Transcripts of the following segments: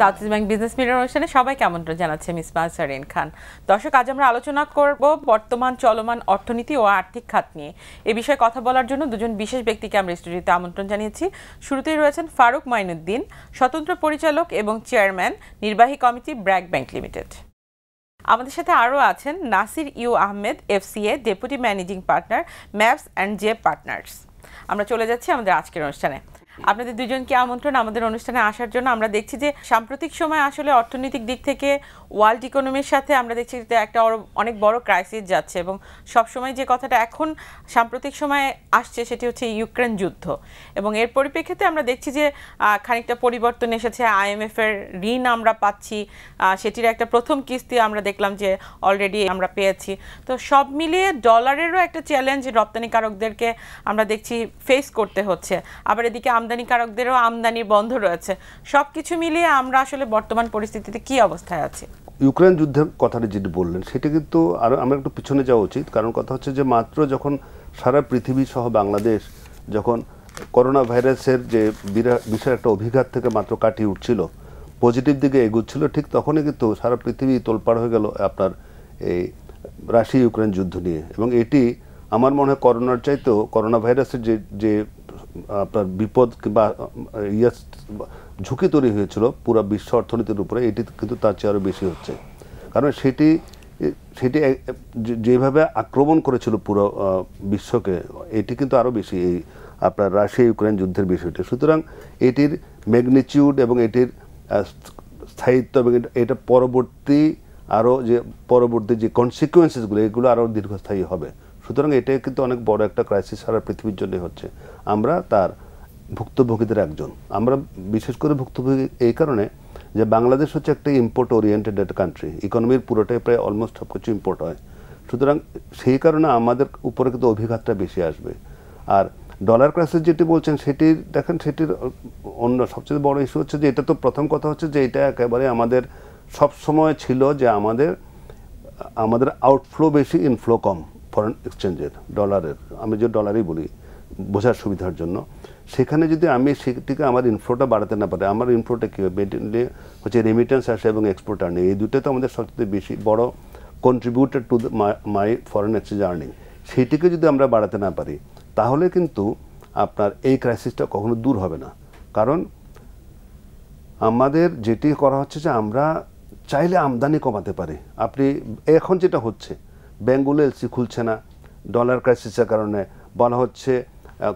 south east bank business mirror অনুষ্ঠানে সবাইকে আমন্ত্রণ জানাচ্ছে মিস মাসারিন খান দর্শক আজ আমরা আলোচনা করব বর্তমান চলমান অর্থনীতি ও আর্থিক খাত নিয়ে এ বিষয়ে কথা বলার জন্য দুজন বিশেষ ব্যক্তিকে আমরা স্টুডিওতে আমন্ত্রণ জানিয়েছি শুরুতেই রয়েছেন ফারুক মাইনুদ্দিন স্বতন্ত্র পরিচালক এবং চেয়ারম্যান নির্বাহী কমিটি ব্র্যাক ব্যাংক লিমিটেড আমাদের সাথে আরও আছেন Nasir U Ahmed FCA deputy managing partner MABS and J partners আমরা চলে যাচ্ছি আমাদের আজকের অনুষ্ঠানে আপনাদের দুজনকে আমন্ত্রণ আমাদের অনুষ্ঠানে আসার জন্য আমরা দেখছি যে সাম্প্রতিক সময় আসলে অর্থনৈতিক দিক থেকে ওয়ার্ল্ড ইকোনমির সাথে আমরা দেখছি একটা অনেক বড় ক্রাইসিস যাচ্ছে এবং সবসময় যে কথাটা এখন সাম্প্রতিক সময়ে আসছে সেটি হচ্ছে ইউক্রেন যুদ্ধ এবং এর পরিপ্রেক্ষিতে আমরা দেখছি যে খানিকটা পরিবর্তন এসেছে আইএমএফের ঋণ আমরা পাচ্ছি সেটির একটা প্রথম কিস্তি আমরা দেখলাম যে অলরেডি আমরা পেয়েছি তো সব মিলিয়ে ডলারেরও একটা চ্যালেঞ্জ রপ্তানিকারকদেরকে আমরা দেখছি ফেস করতে হচ্ছে আবার এদিকে আমদানিকারকদেরও আমদানি বন্ধ রয়েছে সব কিছু মিলিয়ে আমরা আসলে বর্তমান পরিস্থিতিতে কি অবস্থায় আছি ইউক্রেন যুদ্ধের কথাটা যেটি বললেন সেটা কিন্তু আরও আমরা একটু পিছনে যাওয়া উচিত কারণ কথা হচ্ছে যে মাত্র যখন সারা পৃথিবী সহ বাংলাদেশ যখন করোনা ভাইরাসের যে বিশাল একটা অভিঘাত থেকে মাত্র কাটিয়ে উঠছিল পজিটিভ দিকে এগুচ্ছিল ঠিক তখনই কিন্তু সারা পৃথিবী তোলপাড় হয়ে গেল আপনার এই রাশিয়া ইউক্রেন যুদ্ধ নিয়ে এবং এটি আমার মনে হয় করোনার চাইতেও করোনা ভাইরাসের যে যে আপনার বিপদ কিংবা ইয়ে ঝুঁকি তৈরি হয়েছিল পুরো বিশ্ব অর্থনীতির উপরে এটি কিন্তু তার চেয়ে আরও বেশি হচ্ছে কারণ সেটি সেটি যেভাবে আক্রমণ করেছিল পুরো বিশ্বকে এটি কিন্তু আরও বেশি এই আপনার রাশিয়া ইউক্রেন যুদ্ধের বিষয়টি সুতরাং এটির ম্যাগনিচিউড এবং এটির স্থায়িত্ব এবং এটা পরবর্তী আরও যে পরবর্তী যে কনসিকুয়েন্সেসগুলো এগুলো আরও দীর্ঘস্থায়ী হবে সুতরাং এটা কিন্তু অনেক বড় একটা ক্রাইসিস সারা পৃথিবীর জন্যই হচ্ছে আমরা তার ভুক্তভোগীদের একজন আমরা বিশেষ করে ভুক্তভোগী এই কারণে যে বাংলাদেশ হচ্ছে একটা ইম্পোর্ট ওরিয়েন্টেড একটা কান্ট্রি ইকোনমির পুরোটাই প্রায় অলমোস্ট সব কিছু ইম্পোর্ট হয় সুতরাং সেই কারণে আমাদের উপরে কিন্তু অভিঘাতটা বেশি আসবে আর ডলার ক্রাইসিস যেটি বলছেন সেটি দেখেন সেটির অন্য সবচেয়ে বড় ইস্যু হচ্ছে যে এটা তো প্রথম কথা হচ্ছে যে এটা একেবারে আমাদের সব সময় ছিল যে আমাদের আমাদের আউটফ্লো বেশি ইনফ্লো কম ফরেন এক্সচেঞ্জের ডলারের আমি যে ডলারই বলি বোঝার সুবিধার জন্য সেখানে যদি আমি সেটিকে আমার ইনফ্লোটা বাড়াতে না পারি আমার ইনফ্লোটা কী হবে হচ্ছে রেমিটেন্স আসে এবং এক্সপোর্ট আর্নিং এই দুটো তো আমাদের সবচেয়ে বেশি বড় contributor to my foreign exchange earning সেটিকে যদি আমরা বাড়াতে না পারি তাহলে কিন্তু আপনার এই ক্রাইসিসটা কখনো দূর হবে না কারণ আমাদের যেটি করা হচ্ছে যে আমরা চাইলে আমদানি কমাতে পারি আপনি এখন যেটা হচ্ছে ব্যাঙ্কগুলো এলসি খুলছে না ডলার ক্রাইসিসের কারণে বলা হচ্ছে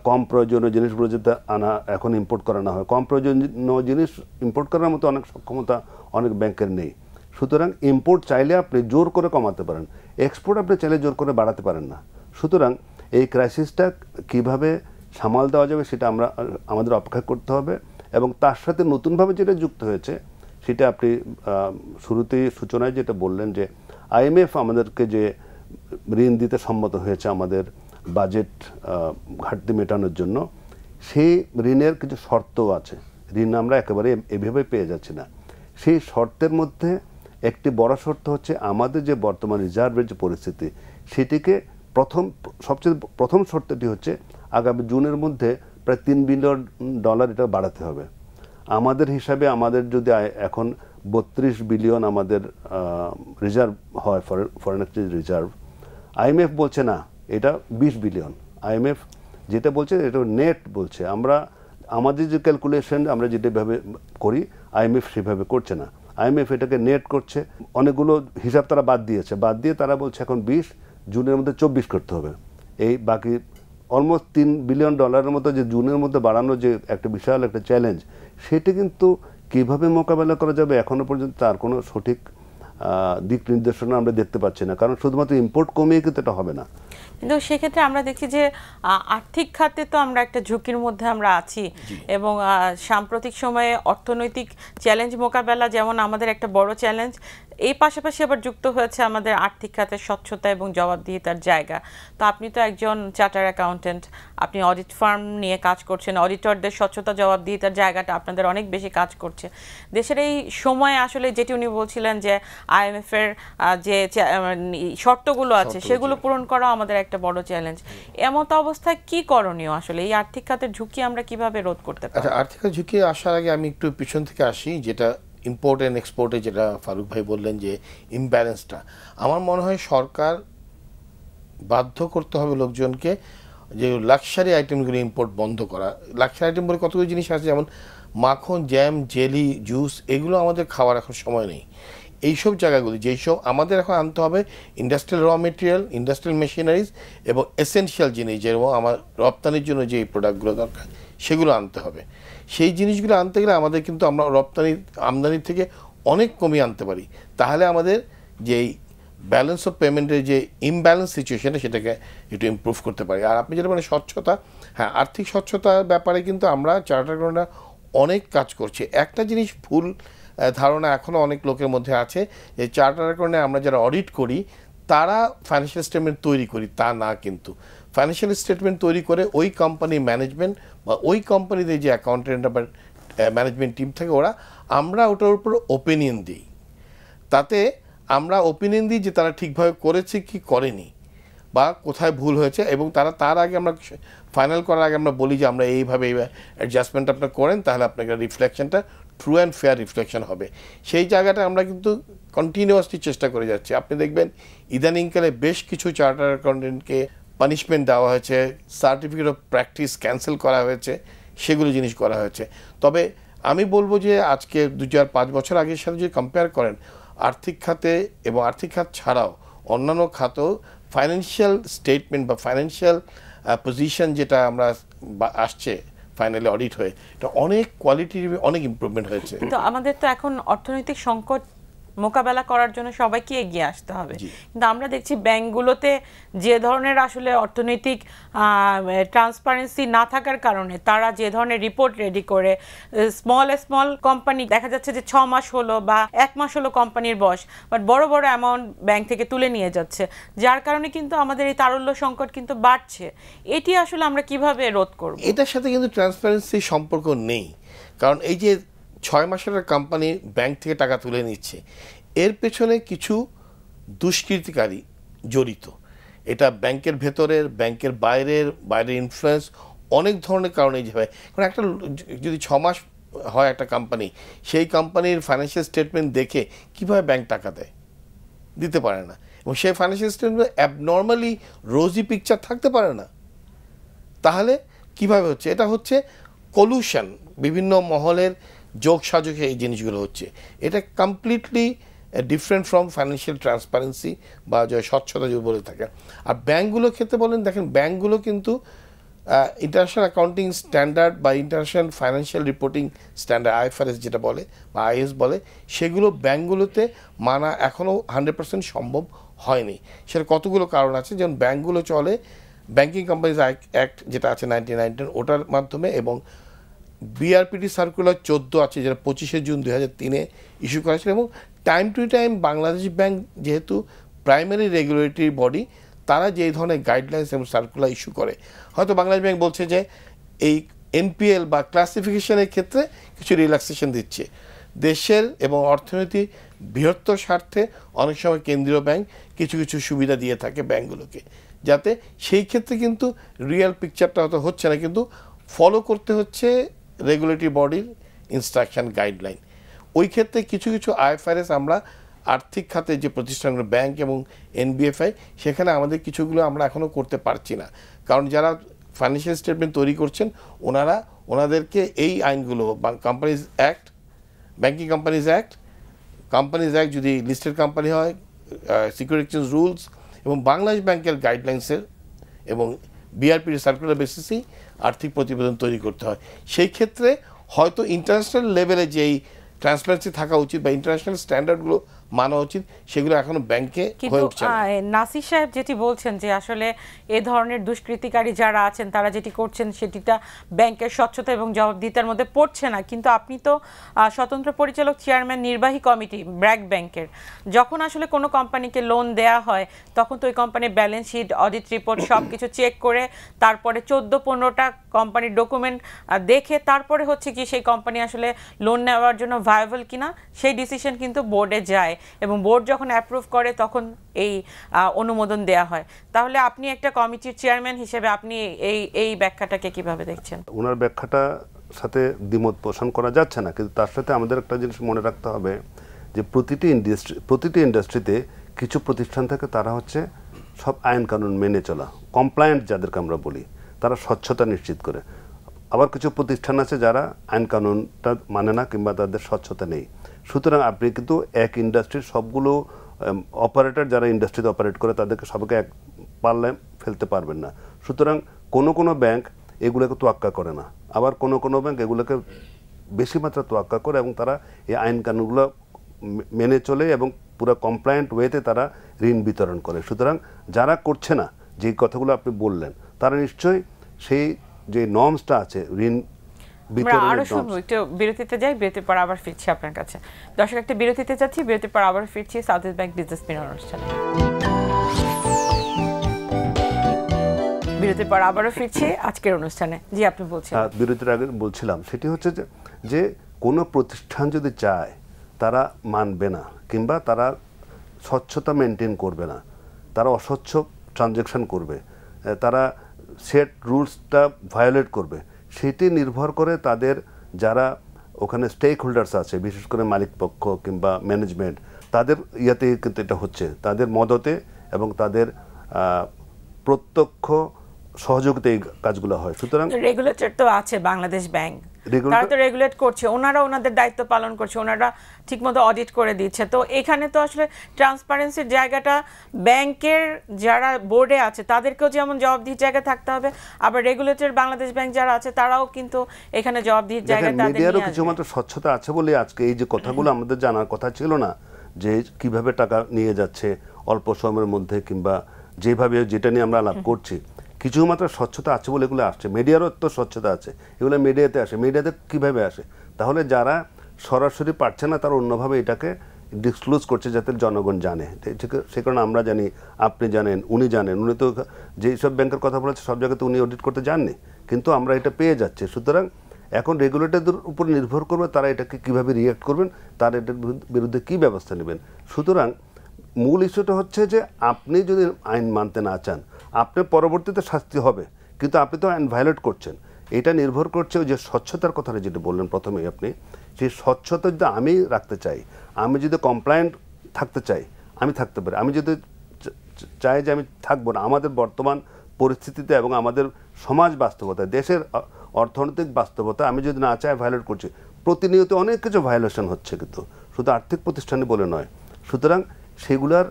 কম প্রয়োজনীয় জিনিসগুলো যাতে আনা এখন ইম্পোর্ট করানো হয় কম প্রয়োজনীয় জিনিস ইম্পোর্ট করার মতো অনেক সক্ষমতা অনেক ব্যাংকের নেই সুতরাং ইম্পোর্ট চাইলে আপনি জোর করে কমাতে পারেন এক্সপোর্ট আপনি চাইলে জোর করে বাড়াতে পারেন না সুতরাং এই ক্রাইসিসটা কিভাবে সামাল দেওয়া যাবে সেটা আমরা আমাদের অপেক্ষা করতে হবে এবং তার সাথে নতুনভাবে যেটা যুক্ত হয়েছে সেটা আপনি শুরুতেই সূচনায় যেটা বললেন যে আইএমএফ আমাদেরকে যে ঋণ দিতে সম্মত হয়েছে আমাদের বাজেট ঘাটতি মেটানোর জন্য সেই ঋণের কিছু শর্ত আছে ঋণ আমরা একেবারে এভাবে পেয়ে যাচ্ছি না সেই শর্তের মধ্যে একটি বড় শর্ত হচ্ছে আমাদের যে বর্তমান রিজার্ভের যে পরিস্থিতি সেটিকে প্রথম সবচেয়ে প্রথম শর্তটি হচ্ছে আগামী জুনের মধ্যে প্রায় তিন বিলিয়ন ডলার এটা বাড়াতে হবে আমাদের হিসাবে আমাদের যদি এখন বত্রিশ বিলিয়ন আমাদের রিজার্ভ হয় ফরেন এক্সচেঞ্জ রিজার্ভ আইএমএফ বলছে না এটা বিশ বিলিয়ন আইএমএফ যেটা বলছে এটা নেট বলছে আমরা আমাদের যে ক্যালকুলেশন আমরা যেটাভাবে করি আইএমএফ সেভাবে করছে না আইএমএফ এটাকে নেট করছে অনেকগুলো হিসাব তারা বাদ দিয়েছে বাদ দিয়ে তারা বলছে এখন বিশ জুনের মধ্যে চব্বিশ করতে হবে এই বাকি অলমোস্ট তিন বিলিয়ন ডলারের মতো যে জুনের মধ্যে বাড়ানোর যে একটা বিশাল একটা চ্যালেঞ্জ সেটি কিন্তু কিভাবে মোকাবেলা করা যাবে এখনও পর্যন্ত তার কোনো সঠিক দিক নির্দেশনা আমরা দেখতে পাচ্ছি না কারণ শুধুমাত্র ইম্পোর্ট কমিয়ে কিন্তু এটা হবে না কিন্তু সেক্ষেত্রে আমরা দেখি যে আর্থিক খাতে তো আমরা একটা ঝুঁকির মধ্যে আমরা আছি এবং সাম্প্রতিক সময়ে অর্থনৈতিক চ্যালেঞ্জ মোকাবেলা যেমন আমাদের একটা বড় চ্যালেঞ্জ এই পাশাপাশি আবার যুক্ত হয়েছে আমাদের আর্থিক খাতের স্বচ্ছতা এবং জবাবদিহিতার জায়গা তো আপনি তো একজন চার্টার অ্যাকাউন্টেন্ট আপনি অডিট ফার্ম নিয়ে কাজ করছেন অডিটরদের স্বচ্ছতা জবাবদিহিতার জায়গাটা আপনাদের অনেক বেশি কাজ করছে দেশের এই সময়ে আসলে যেটি উনি বলছিলেন যে আইএমএফের যে মানে শর্তগুলো আছে সেগুলো পূরণ করা আমাদের একটা বড় চ্যালেঞ্জ এমত অবস্থায় কি করণীয় আসলে এই আর্থিক খাতের ঝুঁকি আমরা কিভাবে রোধ করতে পারি আচ্ছা, আর্থিক ঝুঁকি আসার আগে আমি একটু পিছন থেকে আসি যেটা ইম্পোর্ট অ্যান্ড এক্সপোর্টে যেটা ফারুক ভাই বললেন যে ইমব্যালেন্সটা আমার মনে হয় সরকার বাধ্য করতে হবে লোকজনকে যে লাক্সারি আইটেমগুলো ইম্পোর্ট বন্ধ করা লাক্সারি আইটেম বলে কতগুলো জিনিস আছে যেমন মাখন জ্যাম জেলি জুস এগুলো আমাদের খাওয়ার এখন সময় নেই এইসব জায়গাগুলি সব আমাদের এখন আনতে হবে industrial raw material industrial machineries এবং এসেনশিয়াল জিনিস যেরকম আমার রপ্তানির জন্য যে প্রোডাক্টগুলো দরকার সেগুলো আনতে হবে সেই জিনিসগুলো আনতে গেলে আমাদের কিন্তু আমরা রপ্তানি আমদানি থেকে অনেক কমিয়ে আনতে পারি তাহলে আমাদের যেই ব্যালেন্স অফ পেমেন্টের যে ইমব্যালেন্স সিচুয়েশানে সেটাকে একটু ইম্প্রুভ করতে পারি আর আপনি যেটা মানে স্বচ্ছতা হ্যাঁ আর্থিক স্বচ্ছতার ব্যাপারে কিন্তু আমরা চার্টার গ্রাউন্ডরা অনেক কাজ করছে একটা জিনিস ভুল ধারণা এখনও অনেক লোকের মধ্যে আছে যে চার্টার অ্যাকাউন্টে আমরা যারা অডিট করি তারা ফাইন্যান্সিয়াল স্টেটমেন্ট তৈরি করি তা না কিন্তু ফাইন্যান্সিয়াল স্টেটমেন্ট তৈরি করে ওই কোম্পানির ম্যানেজমেন্ট বা ওই কোম্পানিতে যে অ্যাকাউন্টেন্ট বা ম্যানেজমেন্ট টিম থাকে ওরা আমরা ওটার উপর ওপিনিয়ন দিই তাতে আমরা ওপিনিয়ন দিই যে তারা ঠিকভাবে করেছে কি করেনি বা কোথায় ভুল হয়েছে এবং তারা তার আগে আমরা ফাইনাল করার আগে আমরা বলি যে আমরা এইভাবে এই অ্যাডজাস্টমেন্ট আপনার করেন তাহলে আপনাকে রিফ্লেকশনটা ট্রু অ্যান্ড ফেয়ার রিফ্লেকশন হবে সেই জায়গাটা আমরা কিন্তু কন্টিনিউয়াসলি চেষ্টা করে যাচ্ছি আপনি দেখবেন ইদানিংকালে বেশ কিছু চার্টার অ্যাকাউন্টেন্টকে পানিশমেন্ট দেওয়া হয়েছে সার্টিফিকেট অফ প্র্যাকটিস ক্যান্সেল করা হয়েছে সেগুলো জিনিস করা হয়েছে তবে আমি বলবো যে আজকে দু হাজার পাঁচ বছর আগের সাথে যদি কম্পেয়ার করেন আর্থিক খাতে এবং আর্থিক খাত ছাড়াও অন্যান্য খাতেও ফাইন্যান্সিয়াল স্টেটমেন্ট বা ফাইন্যান্সিয়াল পজিশন যেটা আমরা আসছে ফাইনালি অডিট হয়ে এটা অনেক কোয়ালিটির অনেক ইম্প্রুভমেন্ট হয়েছে তো আমাদের তো এখন অর্থনৈতিক সংকট মোকাবেলা করার জন্য সবাইকে এগিয়ে আসতে হবে কিন্তু আমরা দেখছি ব্যাংকগুলোতে যে ধরনের আসলে অর্থনৈতিক ট্রান্সপারেন্সি না থাকার কারণে তারা যে ধরনের রিপোর্ট রেডি করে স্মল স্মল কোম্পানি দেখা যাচ্ছে যে ছ মাস হলো বা এক মাস হলো কোম্পানির বয়স বাট বড় বড় অ্যামাউন্ট ব্যাংক থেকে তুলে নিয়ে যাচ্ছে যার কারণে কিন্তু আমাদের এই তারল্য সংকট কিন্তু বাড়ছে এটি আসলে আমরা কিভাবে রোধ করব এটার সাথে কিন্তু ট্রান্সপারেন্সি সম্পর্ক নেই কারণ এই যে ছয় মাসের কোম্পানি ব্যাংক থেকে টাকা তুলে নিচ্ছে এর পেছনে কিছু দুষ্কৃতিকারী জড়িত এটা ব্যাংকের ভেতরের ব্যাংকের বাইরের বাইরের ইনফ্লুয়েন্স অনেক ধরনের কারণে যে হয় কারণ একটা যদি ছ মাস হয় একটা কোম্পানি সেই কোম্পানির ফাইন্যান্সিয়াল স্টেটমেন্ট দেখে কীভাবে ব্যাংক টাকা দেয় দিতে পারে না এবং সেই financial statement abnormally rosy picture থাকতে পারে না তাহলে কিভাবে হচ্ছে এটা হচ্ছে কলুশন বিভিন্ন মহলের যোগ সাজোগে এই জিনিসগুলো হচ্ছে এটা completely different from financial transparency বা যে স্বচ্ছতা যদি বলে থাকে আর ব্যাঙ্কগুলোর ক্ষেত্রে বলেন দেখেন ব্যাঙ্কগুলো কিন্তু ইন্টারন্যাশনাল অ্যাকাউন্টিং স্ট্যান্ডার্ড বা international financial reporting standard IFRS যেটা বলে বা আইএস বলে সেগুলো ব্যাঙ্কগুলোতে মানা এখনও হান্ড্রেড পার্সেন্ট সম্ভব হয়নি সেটা কতগুলো কারণ আছে যেমন ব্যাঙ্কগুলো চলে ব্যাঙ্কিং কোম্পানিজ অ্যাক্ট যেটা আছে নাইনটিন ওটার মাধ্যমে এবং বিআরপিটি সার্কুলার চোদ্দো আছে যেটা পঁচিশে জুন দুই হাজার তিনে ইস্যু করা এবং time to time Bangladesh bank যেহেতু প্রাইমারি রেগুলেটরি বডি তারা যে ধরনের গাইডলাইন্স এবং সার্কুলার ইস্যু করে হয়তো বাংলাদেশ ব্যাংক বলছে যে এই এনপিএল বা ক্লাসিফিকেশনের ক্ষেত্রে কিছু রিল্যাক্সেশন দিচ্ছে দেশের এবং অর্থনীতি বৃহত্তর স্বার্থে অনেক সময় কেন্দ্রীয় ব্যাংক কিছু কিছু সুবিধা দিয়ে থাকে ব্যাংকগুলোকে যাতে সেই ক্ষেত্রে কিন্তু রিয়েল পিকচারটা হয়তো হচ্ছে না কিন্তু ফলো করতে হচ্ছে রেগুলেটরি বডির ইনস্ট্রাকশান গাইডলাইন ওই ক্ষেত্রে কিছু কিছু আইএফআরএস আমরা আর্থিক খাতে যে প্রতিষ্ঠানগুলো ব্যাংক এবং এনবিএফআই সেখানে আমাদের কিছুগুলো আমরা এখনও করতে পারছি না কারণ যারা ফাইন্যান্সিয়াল স্টেটমেন্ট তৈরি করছেন ওনারা ওনাদেরকে এই আইনগুলো companies act banking companies act companies act যদি লিস্টেড কোম্পানি হয় সিকিউরিটি এক্সচেঞ্জ রুলস এবং বাংলাদেশ ব্যাংকের গাইডলাইন্সের এবং বিআরপির সার্কুলার বেসিসেই আর্থিক প্রতিবেদন তৈরি করতে হয় সেই ক্ষেত্রে হয়তো ইন্টারন্যাশনাল লেভেলে যেই ট্রান্সপারেন্সি থাকা উচিত বা ইন্টারন্যাশনাল স্ট্যান্ডার্ডগুলো মানা উচিত সেগুলো এখনো ব্যাংকে হয়ে উঠছে নাসির সাহেব যেটি বলছেন যে আসলে এ ধরনের দুষ্কৃতিকারী যারা আছেন তারা যেটি করছেন সেটিটা ব্যাংকের স্বচ্ছতা এবং জবাবদিহিতার মধ্যে পড়ছে না কিন্তু আপনি তো স্বতন্ত্র পরিচালক চেয়ারম্যান নির্বাহী কমিটি ব্র্যাক ব্যাংকের যখন আসলে কোনো কোম্পানিকে লোন দেয়া হয় তখন তো ওই কোম্পানির ব্যালেন্স শিট অডিট রিপোর্ট সব কিছু চেক করে তারপরে চোদ্দো পনেরোটা কোম্পানির ডকুমেন্ট দেখে তারপরে হচ্ছে কি সেই কোম্পানি আসলে লোন নেওয়ার জন্য ভায়াবল কিনা সেই ডিসিশন কিন্তু বোর্ডে যায় এবং বোর্ড যখন অ্যাপ্রুভ করে তখন এই অনুমোদন দেয়া হয় তাহলে আপনি একটা কমিটির চেয়ারম্যান হিসেবে আপনি এই এই ব্যাখ্যাটাকে কিভাবে দেখছেন ওনার ব্যাখ্যাটা সাথে দ্বিমত পোষণ করা যাচ্ছে না কিন্তু তার সাথে আমাদের একটা জিনিস মনে রাখতে হবে যে প্রতিটি ইন্ডাস্ট্রি প্রতিটি ইন্ডাস্ট্রিতে কিছু প্রতিষ্ঠান থেকে তারা হচ্ছে সব আইন কানুন মেনে চলা কমপ্লায়েন্ট যাদেরকে আমরা বলি তারা স্বচ্ছতা নিশ্চিত করে আবার কিছু প্রতিষ্ঠান আছে যারা আইন কানুনটা মানে না কিংবা তাদের স্বচ্ছতা নেই সুতরাং আপনি কিন্তু এক ইন্ডাস্ট্রির সবগুলো অপারেটর যারা ইন্ডাস্ট্রিতে অপারেট করে তাদেরকে সবাইকে এক পাল্লায় ফেলতে পারবেন না সুতরাং কোনো কোনো ব্যাংক এগুলোকে তোয়াক্কা করে না আবার কোনো কোনো ব্যাংক এগুলোকে বেশি মাত্রা তোয়াক্কা করে এবং তারা এই আইন কানুনগুলো মেনে চলে এবং পুরো কমপ্লায়েন্ট ওয়েতে তারা ঋণ বিতরণ করে সুতরাং যারা করছে না যে কথাগুলো আপনি বললেন তারা নিশ্চয়ই সেই যে নর্মসটা আছে ঋণ আমরা আরো শুনবো একটু বিরতিতে যাই বিরতির পর আবার ফিরছি আপনার কাছে দর্শক একটা বিরতিতে যাচ্ছি বিরতির পর আবার ফিরছি south east bank business mirror অনুষ্ঠানে বিরতির পর আবারও ফিরছি আজকের অনুষ্ঠানে জি আপনি বলছেন বিরতির আগে বলছিলাম সেটি হচ্ছে যে যে কোনো প্রতিষ্ঠান যদি চায় তারা মানবে না কিংবা তারা স্বচ্ছতা মেনটেন করবে না তারা অস্বচ্ছ ট্রানজেকশন করবে তারা সেট রুলসটা ভায়োলেট করবে সেটি নির্ভর করে তাদের যারা ওখানে স্টেক হোল্ডার্স আছে বিশেষ করে মালিকপক্ষ কিংবা ম্যানেজমেন্ট তাদের ইয়াতে কিন্তু এটা হচ্ছে তাদের মদতে এবং তাদের প্রত্যক্ষ সহযোগিতায় কাজগুলো হয় সুতরাং রেগুলেটর তো আছে বাংলাদেশ ব্যাংক তারা তো রেগুলেট করছে ওনারা ওনাদের দায়িত্ব পালন করছে ওনারা ঠিকমতো অডিট করে দিচ্ছে তো এখানে তো আসলে ট্রান্সপারেন্সির জায়গাটা ব্যাংকের যারা বোর্ডে আছে তাদেরকেও যেমন জবাবদিহির জায়গায় থাকতে হবে আবার রেগুলেটর বাংলাদেশ ব্যাংক যারা আছে তারাও কিন্তু এখানে জবাবদিহির জায়গায় তাদের কিছু মাত্র স্বচ্ছতা আছে বলে আজকে এই যে কথাগুলো আমাদের জানার কথা ছিল না যে কিভাবে টাকা নিয়ে যাচ্ছে অল্প সময়ের মধ্যে কিংবা যেভাবে যেটা নিয়ে আমরা লাভ করছি কিছু মাত্র স্বচ্ছতা আছে বলে এগুলো আসছে মিডিয়ারও তো স্বচ্ছতা আছে এগুলো মিডিয়াতে আসে মিডিয়াতে কীভাবে আসে তাহলে যারা সরাসরি পারছে না তারা অন্যভাবে এটাকে ডিসক্লোজ করছে যাতে জনগণ জানে সে কারণে আমরা জানি আপনি জানেন উনি জানেন উনি তো যেই সব ব্যাংকের কথা বলেছে সব জায়গাতে উনি অডিট করতে জাননি কিন্তু আমরা এটা পেয়ে যাচ্ছি সুতরাং এখন রেগুলেটরদের উপর নির্ভর করবে তারা এটাকে কিভাবে রিয়াক্ট করবেন তার এটার বিরুদ্ধে কি ব্যবস্থা নেবেন সুতরাং মূল ইস্যুটা হচ্ছে যে আপনি যদি আইন মানতে না চান আপনার পরবর্তীতে শাস্তি হবে কিন্তু আপনি তো অ্যান্ড ভায়োলেট করছেন এটা নির্ভর করছে ওই যে স্বচ্ছতার কথাটা যেটা বললেন প্রথমেই আপনি সেই স্বচ্ছতা যদি আমি রাখতে চাই আমি যদি কমপ্লায়েন্ট থাকতে চাই আমি থাকতে পারি আমি যদি চাই যে আমি থাকবো না আমাদের বর্তমান পরিস্থিতিতে এবং আমাদের সমাজ বাস্তবতা দেশের অর্থনৈতিক বাস্তবতা আমি যদি না চাই ভায়োলেট করছি প্রতিনিয়ত অনেক কিছু ভায়োলেশন হচ্ছে কিন্তু শুধু আর্থিক প্রতিষ্ঠানে বলে নয় সুতরাং সেগুলার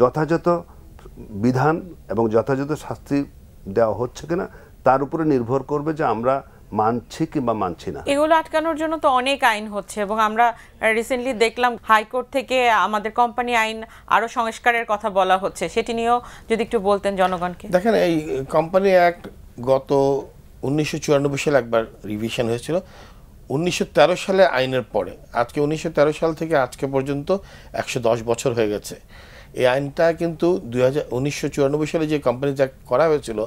যথাযথ বিধান এবং যথাযথ শাস্তি দেওয়া হচ্ছে কিনা তার উপরে নির্ভর করবে যে আমরা মানছি কিংবা মানছি না এগুলো আটকানোর জন্য তো অনেক আইন হচ্ছে এবং আমরা রিসেন্টলি দেখলাম হাইকোর্ট থেকে আমাদের কোম্পানি আইন আরও সংস্কারের কথা বলা হচ্ছে সেটি নিয়েও যদি একটু বলতেন জনগণকে দেখেন এই কোম্পানি অ্যাক্ট গত উনিশশো সালে একবার রিভিশন হয়েছিল উনিশশো সালে আইনের পরে আজকে উনিশশো সাল থেকে আজকে পর্যন্ত একশো বছর হয়ে গেছে এই আইনটা কিন্তু দুই সালে যে কোম্পানি যা করা হয়েছিল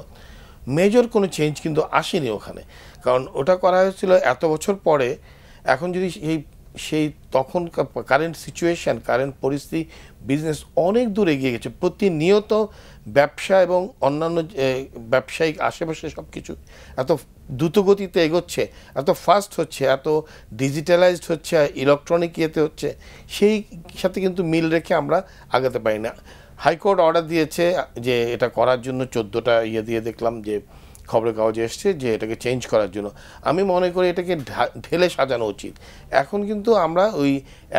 মেজর কোনো চেঞ্জ কিন্তু আসেনি ওখানে কারণ ওটা করা হয়েছিল এত বছর পরে এখন যদি সেই সেই তখন কারেন্ট সিচুয়েশান কারেন্ট পরিস্থিতি বিজনেস অনেক দূর এগিয়ে গেছে প্রতিনিয়ত ব্যবসা এবং অন্যান্য ব্যবসায়িক আশেপাশে সব কিছু এত দ্রুতগতিতে এগোচ্ছে এত ফাস্ট হচ্ছে এত ডিজিটালাইজড হচ্ছে ইলেকট্রনিক ইয়েতে হচ্ছে সেই সাথে কিন্তু মিল রেখে আমরা আগাতে পারি না হাইকোর্ট অর্ডার দিয়েছে যে এটা করার জন্য চোদ্দোটা ইয়ে দিয়ে দেখলাম যে খবরের কাগজে এসছে যে এটাকে চেঞ্জ করার জন্য আমি মনে করি এটাকে ঢেলে সাজানো উচিত এখন কিন্তু আমরা ওই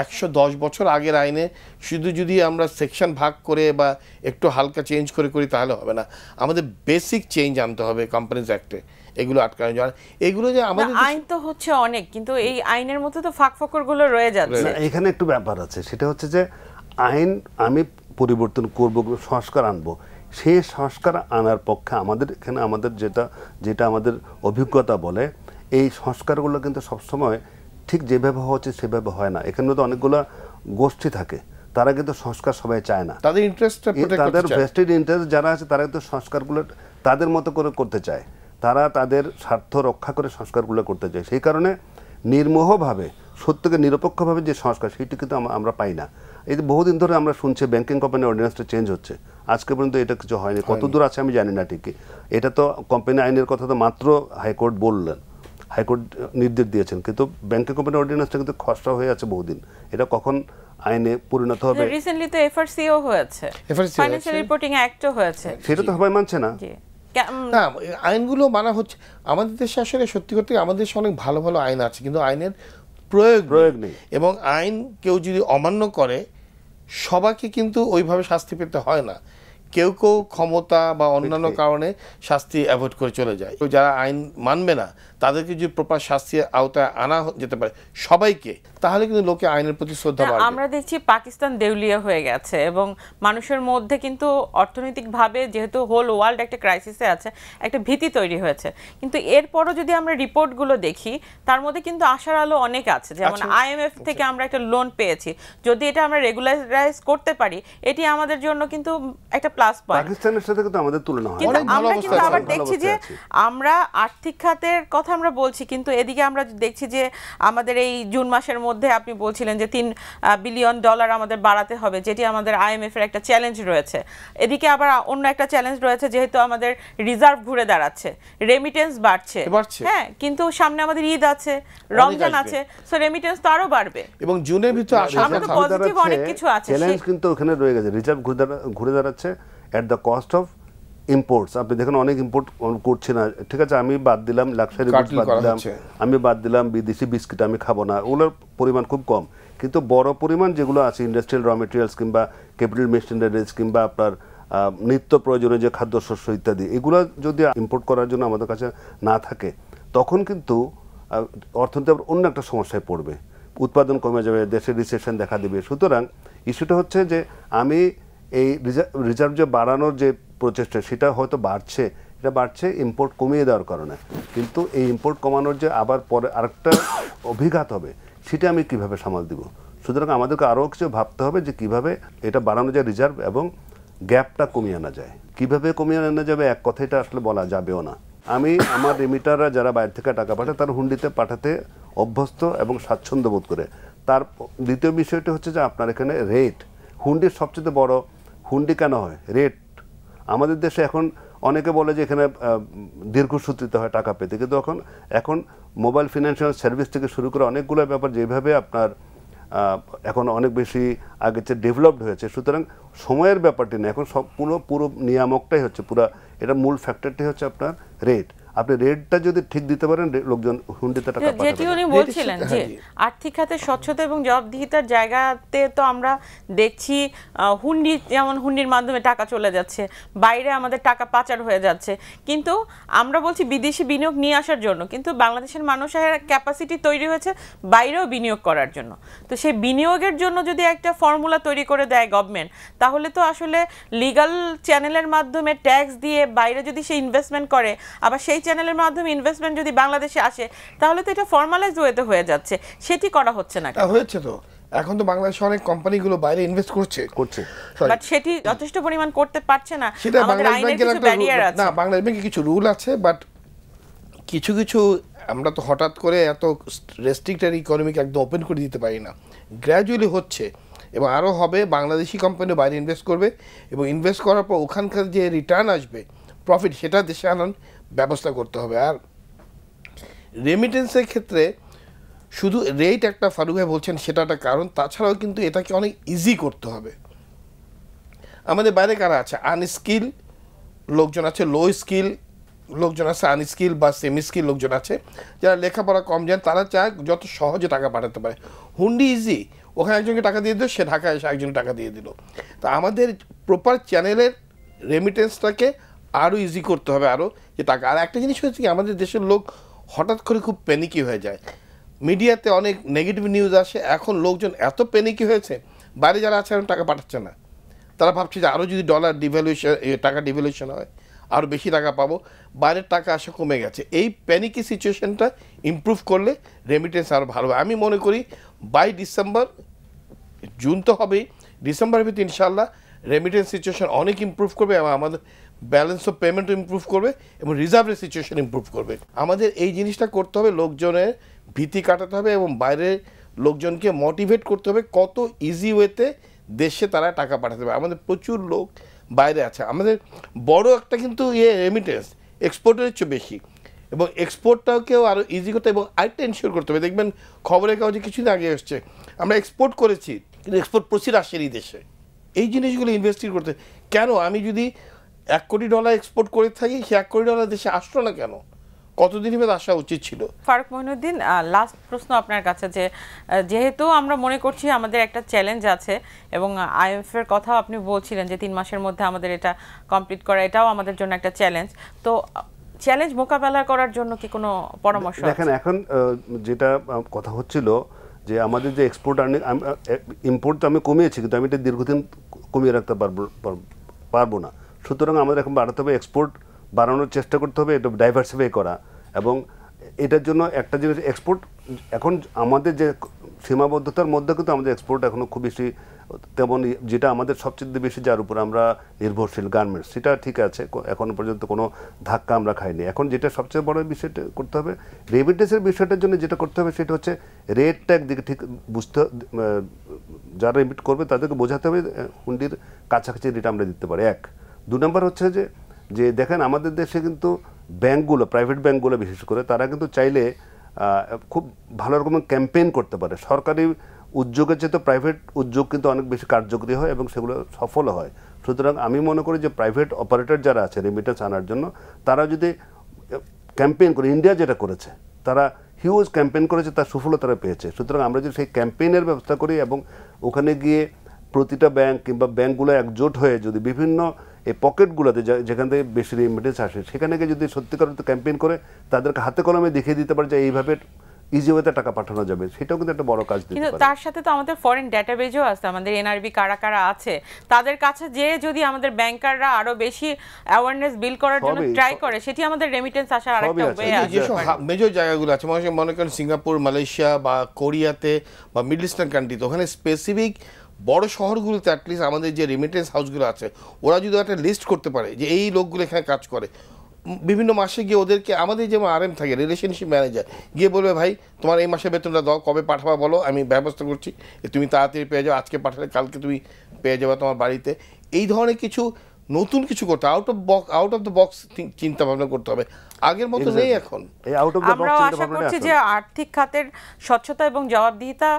একশো দশ বছর আগের আইনে শুধু যদি আমরা সেকশন ভাগ করে বা একটু হালকা চেঞ্জ করে করি তাহলে হবে না আমাদের বেসিক চেঞ্জ আনতে হবে কোম্পানিজ অ্যাক্টে এগুলো আটকানো যায় এগুলো যে আমাদের আইন তো হচ্ছে অনেক কিন্তু এই আইনের মধ্যে তো ফাঁক ফকরগুলো রয়ে যাচ্ছে এখানে একটু ব্যাপার আছে সেটা হচ্ছে যে আইন আমি পরিবর্তন করব সংস্কার আনবো সে সংস্কার আনার পক্ষে আমাদের এখানে আমাদের যেটা যেটা আমাদের অভিজ্ঞতা বলে এই সংস্কারগুলো কিন্তু সবসময় ঠিক যেভাবে হওয়া উচিত সেভাবে হয় না এখানে তো অনেকগুলো গোষ্ঠী থাকে তারা কিন্তু সংস্কার সবাই চায় না তাদের ইন্টারেস্ট তাদের ভেস্টেড ইন্টারেস্ট যারা আছে তারা কিন্তু সংস্কারগুলো তাদের মতো করে করতে চায় তারা তাদের স্বার্থ রক্ষা করে সংস্কারগুলো করতে চায় সেই কারণে নির্মোহভাবে সত্যকে নিরপেক্ষভাবে যে সংস্কার সেটি কিন্তু আমরা পাই না এই যে বহুদিন ধরে আমরা শুনছি ব্যাঙ্কিং কোম্পানি অর্ডিন্যান্সটা চেঞ্জ হচ্ছে আজকে পর্যন্ত এটা কিছু হয়নি কত দূর আছে আমি জানি না ঠিকই এটা তো কোম্পানি আইনের কথা তো মাত্র হাইকোর্ট বললেন হাইকোর্ট নির্দেশ দিয়েছেন কিন্তু ব্যাংকের কোম্পানি অর্ডিনেন্সটা কিন্তু খসড়া হয়ে আছে বহুদিন এটা কখন আইনে পরিণত হবে রিসেন্টলি মানে তো এফআরসিও হয়েছে ফাইন্যান্সিয়াল রিপোর্টিং অ্যাক্টও হয়েছে সেটা তো সবাই মানছে না না আইনগুলো মানা হচ্ছে আমাদের দেশে আসলে সত্যি করতে আমাদের দেশে অনেক ভালো ভালো আইন আছে কিন্তু আইনের প্রয়োগ প্রয়োগ নেই এবং আইন কেউ যদি অমান্য করে সবাইকে কিন্তু ওইভাবে শাস্তি পেতে হয় না কেউ কেউ ক্ষমতা বা অন্যান্য কারণে শাস্তি অ্যাভয়েড করে চলে যায় যারা আইন মানবে না তাদেরকে যদি প্রপার শাস্তির আওতায় আনা যেতে পারে সবাইকে তাহলে কিন্তু লোকে আইনের প্রতি শ্রদ্ধা হ্যাঁ, বাড়বে আমরা দেখছি পাকিস্তান দেউলিয়া হয়ে গেছে এবং মানুষের মধ্যে কিন্তু অর্থনৈতিকভাবে যেহেতু হোল ওয়ার্ল্ড একটা ক্রাইসিসে আছে একটা ভীতি তৈরি হয়েছে কিন্তু এরপরও যদি আমরা রিপোর্টগুলো দেখি তার মধ্যে কিন্তু আশার আলো অনেক আছে যেমন আইএমএফ থেকে আমরা একটা লোন পেয়েছি যদি এটা আমরা রেগুলারাইজ করতে পারি এটি আমাদের জন্য কিন্তু একটা প্লাস পয়েন্ট পাকিস্তানের সাথে কিন্তু আমাদের তুলনা হয় কিন্তু আমরা কিন্তু আবার দেখছি যে আমরা আর্থিক খাতের কথা আমরা বলছি কিন্তু এদিকে আমরা দেখছি যে আমাদের এই জুন মাসের মধ্যে আপনি বলছিলেন যে তিন বিলিয়ন ডলার আমাদের বাড়াতে হবে যেটি আমাদের আইএমএফ এর একটা চ্যালেঞ্জ রয়েছে এদিকে আবার অন্য একটা চ্যালেঞ্জ রয়েছে যেহেতু আমাদের রিজার্ভ ঘুরে দাঁড়াচ্ছে রেমিটেন্স বাড়ছে হ্যাঁ কিন্তু সামনে আমাদের ঈদ আছে রমজান আছে সো রেমিটেন্স তো আরো বাড়বে এবং জুনের ভিতরে তো পজিটিভ অনেক কিছু আছে চ্যালেঞ্জ কিন্তু ওখানে রয়ে গেছে রিজার্ভ ঘুরে দাঁড়াচ্ছে at the cost of imports আপনি দেখেন অনেক ইম্পোর্ট করছে না ঠিক আছে আমি বাদ দিলাম লাক্সারি বাদ দিলাম আমি বাদ দিলাম বিদেশি বিস্কিট আমি খাবো না ওগুলোর পরিমাণ খুব কম কিন্তু বড় পরিমাণ যেগুলো আছে ইন্ডাস্ট্রিয়াল র মেটেরিয়ালস কিংবা ক্যাপিটাল মেশিনারিজ কিংবা আপনার নিত্য প্রয়োজনীয় যে খাদ্যশস্য ইত্যাদি এগুলো যদি ইম্পোর্ট করার জন্য আমাদের কাছে না থাকে তখন কিন্তু অর্থনীতি আবার অন্য একটা সমস্যায় পড়বে উৎপাদন কমে যাবে দেশে রিসেশন দেখা দেবে সুতরাং ইস্যুটা হচ্ছে যে আমি এই রিজার্ভ যে বাড়ানোর যে প্রচেষ্টা সেটা হয়তো বাড়ছে এটা বাড়ছে ইম্পোর্ট কমিয়ে দেওয়ার কারণে কিন্তু এই ইম্পোর্ট কমানোর যে আবার পরে আরেকটা অভিঘাত হবে সেটা আমি কিভাবে সামাল দিব সুতরাং আমাদেরকে আরও কিছু ভাবতে হবে যে কিভাবে এটা বাড়ানো যায় রিজার্ভ এবং গ্যাপটা কমিয়ে আনা যায় কিভাবে কমিয়ে আনা যাবে এক কথা এটা আসলে বলা যাবেও না আমি আমার রেমিটাররা যারা বাইরে থেকে টাকা পাঠায় তারা হুন্ডিতে পাঠাতে অভ্যস্ত এবং স্বাচ্ছন্দ্য বোধ করে তার দ্বিতীয় বিষয়টি হচ্ছে যে আপনার এখানে রেট হুন্ডির সবচেয়ে বড় হুন্ডি কেন হয় রেট আমাদের দেশে এখন অনেকে বলে যে এখানে দীর্ঘসূত্রিতে হয় টাকা পেতে কিন্তু এখন এখন মোবাইল ফিনান্সিয়াল সার্ভিস থেকে শুরু করে অনেকগুলো ব্যাপার যেভাবে আপনার এখন অনেক বেশি আগের চেয়ে ডেভেলপড হয়েছে সুতরাং সময়ের ব্যাপারটি না এখন সব পুরো পুরো নিয়ামকটাই হচ্ছে পুরো এটা মূল ফ্যাক্টরটি হচ্ছে আপনার রেট আপনি রেটটা যদি ঠিক দিতে পারেন লোকজন হুন্ডিতে টাকা পাঠাবে যেটি উনি বলছিলেন হ্যাঁ, যে আর্থিক খাতে স্বচ্ছতা এবং জবাবদিহিতার জায়গাতে তো আমরা দেখছি হুন্ডি যেমন হুন্ডির মাধ্যমে টাকা চলে যাচ্ছে বাইরে আমাদের টাকা পাচার হয়ে যাচ্ছে কিন্তু আমরা বলছি বিদেশি বিনিয়োগ নিয়ে আসার জন্য কিন্তু বাংলাদেশের মানুষের ক্যাপাসিটি তৈরি হয়েছে বাইরেও বিনিয়োগ করার জন্য তো সেই বিনিয়োগের জন্য যদি একটা ফর্মুলা তৈরি করে দেয় গভর্নমেন্ট তাহলে তো আসলে লিগাল চ্যানেলের মাধ্যমে ট্যাক্স দিয়ে বাইরে যদি সে ইনভেস্টমেন্ট করে আবার সেই চ্যানেলের মাধ্যমে ইনভেস্টমেন্ট যদি বাংলাদেশে আসে তাহলে তো এটা ফর্মালাইজ ওয়েতে হয়ে যাচ্ছে সেটি করা হচ্ছে না হয়েছে তো এখন তো বাংলাদেশে অনেক কোম্পানিগুলো বাইরে ইনভেস্ট করছে করছে বাট সেটি যথেষ্ট পরিমাণ করতে পারছে না সেটা বাংলাদেশ ব্যাংকের না বাংলাদেশ ব্যাংকে কিছু রুল আছে বাট কিছু কিছু আমরা তো হঠাৎ করে এত রেস্ট্রিক্টেড ইকোনমিক একদম ওপেন করে দিতে পারি না গ্র্যাজুয়ালি হচ্ছে এবং আরও হবে বাংলাদেশি কোম্পানি বাইরে ইনভেস্ট করবে এবং ইনভেস্ট করার পর ওখানকার যে রিটার্ন আসবে প্রফিট সেটা দেশে আনান ব্যবস্থা করতে হবে আর রেমিটেন্সের ক্ষেত্রে শুধু রেট একটা ফারুক ভাই বলছেন সেটা একটা কারণ তাছাড়াও কিন্তু এটাকে অনেক ইজি করতে হবে আমাদের বাইরে কারা আছে আনস্কিল লোকজন আছে লো স্কিল লোকজন আছে আনস্কিল বা সেমি স্কিল লোকজন আছে যারা লেখাপড়া কম জান তারা চায় যত সহজে টাকা পাঠাতে পারে হুন্ডি ইজি ওখানে একজনকে টাকা দিয়ে দিল সে ঢাকায় এসে একজনকে টাকা দিয়ে দিল তা আমাদের প্রপার চ্যানেলের রেমিটেন্সটাকে আরও ইজি করতে হবে আরও যে টাকা আর একটা জিনিস হয়েছে কি আমাদের দেশের লোক হঠাৎ করে খুব প্যানিকি হয়ে যায় মিডিয়াতে অনেক নেগেটিভ নিউজ আসে এখন লোকজন এত প্যানিকি হয়েছে বাইরে যারা আছে এখন টাকা পাঠাচ্ছে না তারা ভাবছে যে আরও যদি ডলার ডিভ্যালুয়েশন টাকা ডিভ্যালুয়েশন হয় আরও বেশি টাকা পাবো বাইরের টাকা আসা কমে গেছে এই প্যানিকি সিচুয়েশানটা ইম্প্রুভ করলে রেমিটেন্স আরও ভালো আমি মনে করি বাই ডিসেম্বর জুন তো হবেই ডিসেম্বরের ভিতরে ইনশাল্লাহ রেমিটেন্স সিচুয়েশন অনেক ইম্প্রুভ করবে এবং আমাদের ব্যালেন্স অফ পেমেন্ট ইম্প্রুভ করবে এবং রিজার্ভের সিচুয়েশন ইম্প্রুভ করবে আমাদের এই জিনিসটা করতে হবে লোকজনের ভীতি কাটাতে হবে এবং বাইরের লোকজনকে মোটিভেট করতে হবে কত ইজি ওয়েতে দেশে তারা টাকা পাঠাতে হবে আমাদের প্রচুর লোক বাইরে আছে আমাদের বড় একটা কিন্তু ইয়ে রেমিটেন্স এক্সপোর্টের চেয়ে বেশি এবং এক্সপোর্টটাকেও আরও ইজি করতে এবং আরেকটা ইনশিওর করতে হবে দেখবেন খবরের কাগজে কিছুদিন আগে এসছে আমরা এক্সপোর্ট করেছি কিন্তু এক্সপোর্ট প্রচুর আসেনি দেশে এই জিনিসগুলো ইনভেস্টিগেট করতে কেন আমি যদি এক কোটি ডলার এক্সপোর্ট করে থাকি সে এক কোটি ডলার দেশে আসলো না কেন কতদিন বাদ আসা উচিত ছিল ফারুক মহিনুদ্দিন লাস্ট প্রশ্ন আপনার কাছে যে যেহেতু আমরা মনে করছি আমাদের একটা চ্যালেঞ্জ আছে এবং আইএমএফ এর কথাও আপনি বলছিলেন যে তিন মাসের মধ্যে আমাদের এটা কমপ্লিট করা এটাও আমাদের জন্য একটা চ্যালেঞ্জ তো চ্যালেঞ্জ মোকাবেলা করার জন্য কি কোনো পরামর্শ দেখেন এখন যেটা কথা হচ্ছিল যে আমাদের যে এক্সপোর্ট আর্নিং ইম্পোর্ট তো আমি কমিয়েছি কিন্তু আমি এটা দীর্ঘদিন কমিয়ে রাখতে পারবো পারবো না সুতরাং আমাদের এখন বাড়াতে হবে এক্সপোর্ট বাড়ানোর চেষ্টা করতে হবে এটা ডাইভার্সিফাই করা এবং এটার জন্য একটা জিনিস এক্সপোর্ট এখন আমাদের যে সীমাবদ্ধতার মধ্যে কিন্তু আমাদের এক্সপোর্ট এখনও খুব বেশি তেমন যেটা আমাদের সবচেয়ে বেশি যার উপর আমরা নির্ভরশীল গার্মেন্টস সেটা ঠিক আছে এখন পর্যন্ত কোনো ধাক্কা আমরা খাইনি এখন যেটা সবচেয়ে বড় বিষয়টা করতে হবে রেমিটেন্সের বিষয়টার জন্য যেটা করতে হবে সেটা হচ্ছে রেটটা একদিকে ঠিক বুঝতে যারা রেমিট করবে তাদেরকে বোঝাতে হবে হুন্ডির কাছাকাছি রেট আমরা দিতে পারি এক দু নম্বর হচ্ছে যে যে দেখেন আমাদের দেশে কিন্তু ব্যাংকগুলো প্রাইভেট ব্যাঙ্কগুলো বিশেষ করে তারা কিন্তু চাইলে খুব ভালো রকমের ক্যাম্পেইন করতে পারে সরকারি উদ্যোগের চেয়ে তো প্রাইভেট উদ্যোগ কিন্তু অনেক বেশি কার্যকরী হয় এবং সেগুলো সফল হয় সুতরাং আমি মনে করি যে প্রাইভেট অপারেটর যারা আছে রেমিটেন্স আনার জন্য তারা যদি ক্যাম্পেইন করে ইন্ডিয়া যেটা করেছে তারা হিউজ ক্যাম্পেইন করেছে তার সুফলও তারা পেয়েছে সুতরাং আমরা যদি সেই ক্যাম্পেইনের ব্যবস্থা করি এবং ওখানে গিয়ে প্রতিটা ব্যাংক কিংবা ব্যাংকগুলো একজোট হয়ে যদি বিভিন্ন এই পকেটগুলোতে যেখান থেকে বেশি রেমিটেন্স আসে সেখানে যদি সত্যিকার ক্যাম্পেইন করে তাদেরকে হাতে কলমে দেখিয়ে দিতে পারে যে এইভাবে ইজি ওয়েতে টাকা পাঠানো যাবে সেটাও কিন্তু একটা বড় কাজ কিন্তু তার সাথে তো আমাদের ফরেন ডেটাবেজও আছে আমাদের এনআরবি কারা কারা আছে তাদের কাছে যে যদি আমাদের ব্যাংকাররা আরো বেশি অ্যাওয়ারনেস বিল করার জন্য ট্রাই করে সেটি আমাদের রেমিটেন্স আসার আরেকটা ওয়ে আছে মেজর জায়গাগুলো আছে মানুষ মনে করেন সিঙ্গাপুর মালয়েশিয়া বা কোরিয়াতে বা মিডল ইস্টার্ন কান্ট্রিতে ওখানে স্পেসিফিক বড় শহরগুলোতে অ্যাটলিস্ট আমাদের যে রেমিটেন্স হাউসগুলো আছে ওরা যদি একটা লিস্ট করতে পারে যে এই লোকগুলো এখানে কাজ করে বিভিন্ন মাসে গিয়ে ওদেরকে আমাদের যেমন আরএম থাকে রিলেশনশিপ ম্যানেজার গিয়ে বলবে ভাই তোমার এই মাসে বেতনটা দাও কবে পাঠাবা বলো আমি ব্যবস্থা করছি তুমি তাড়াতাড়ি পেয়ে যাও আজকে পাঠালে কালকে তুমি পেয়ে যাবে তোমার বাড়িতে এই ধরনের কিছু নতুন কিছু করতে out of box out of the box চিন্তা ভাবনা করতে হবে আগের মতো নেই এখন আমরা আশা করছি যে আর্থিক খাতের স্বচ্ছতা এবং জবাবদিহিতা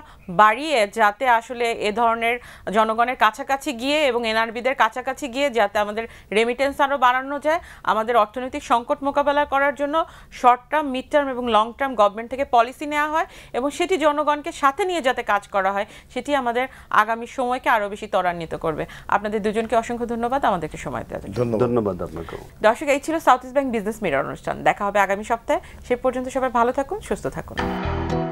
বাড়িয়ে যাতে আসলে এ ধরনের জনগণের কাছাকাছি গিয়ে এবং এনআরবিদের কাছাকাছি গিয়ে যাতে আমাদের রেমিটেন্স আরও বাড়ানো যায় আমাদের অর্থনৈতিক সংকট মোকাবেলা করার জন্য শর্ট টার্ম মিড টার্ম এবং লং টার্ম গভর্নমেন্ট থেকে পলিসি নেওয়া হয় এবং সেটি জনগণকে সাথে নিয়ে যাতে কাজ করা হয় সেটি আমাদের আগামী সময়কে আরও বেশি ত্বরান্বিত করবে আপনাদের দুজনকে অসংখ্য ধন্যবাদ আমাদেরকে সময় দেওয়ার জন্য ধন্যবাদ আপনাকে দর্শক এই ছিল south east bank business mirror অনুষ্ঠান অনুষ্ঠান দেখা হবে আগামী সপ্তাহে সে পর্যন্ত সবাই ভালো থাকুন সুস্থ থাকুন